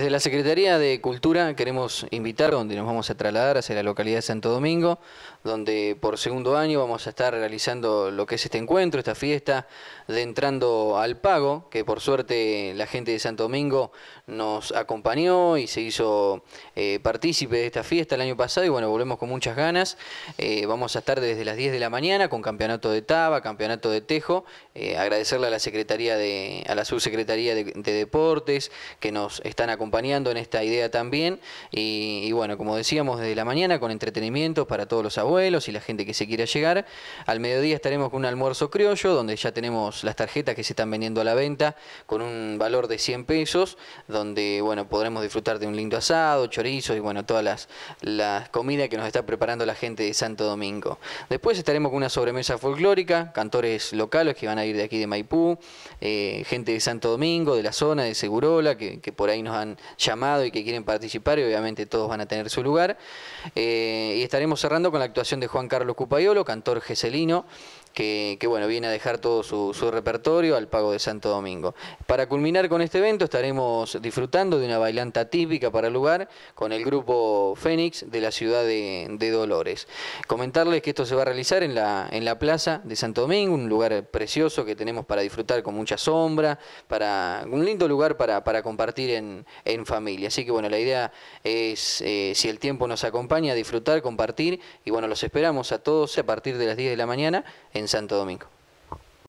Desde la Secretaría de Cultura queremos invitar, donde nos vamos a trasladar hacia la localidad de Santo Domingo, donde por segundo año vamos a estar realizando lo que es este encuentro, esta fiesta de Entrando al Pago, que por suerte la gente de Santo Domingo nos acompañó y se hizo eh, partícipe de esta fiesta el año pasado y bueno, volvemos con muchas ganas. Eh, vamos a estar desde las 10 de la mañana con campeonato de Taba, campeonato de Tejo, eh, agradecerle a la Secretaría de, a la Subsecretaría de Deportes que nos están acompañando acompañando en esta idea también. Y, bueno, como decíamos, desde la mañana con entretenimiento para todos los abuelos y la gente que se quiera llegar. Al mediodía estaremos con un almuerzo criollo, donde ya tenemos las tarjetas que se están vendiendo a la venta con un valor de 100 pesos, donde bueno, podremos disfrutar de un lindo asado, chorizo y bueno, todas las, las comidas que nos está preparando la gente de Santo Domingo. Después estaremos con una sobremesa folclórica, cantores locales que van a ir de aquí de Maipú, eh, gente de Santo Domingo, de la zona, de Segurola, que, que por ahí nos han llamado y que quieren participar y obviamente todos van a tener su lugar. Eh, y estaremos cerrando con la actuación de Juan Carlos Cupayolo, cantor geselino, que, bueno, viene a dejar todo su, repertorio al pago de Santo Domingo. Para culminar con este evento estaremos disfrutando de una bailanta típica para el lugar con el grupo Fénix de la ciudad de, Dolores. Comentarles que esto se va a realizar en la, en la plaza de Santo Domingo, un lugar precioso que tenemos para disfrutar con mucha sombra, para un lindo lugar para, compartir en, en familia. Así que bueno, la idea es, eh, si el tiempo nos acompaña, disfrutar, compartir y bueno, los esperamos a todos a partir de las 10 de la mañana en Santo Domingo.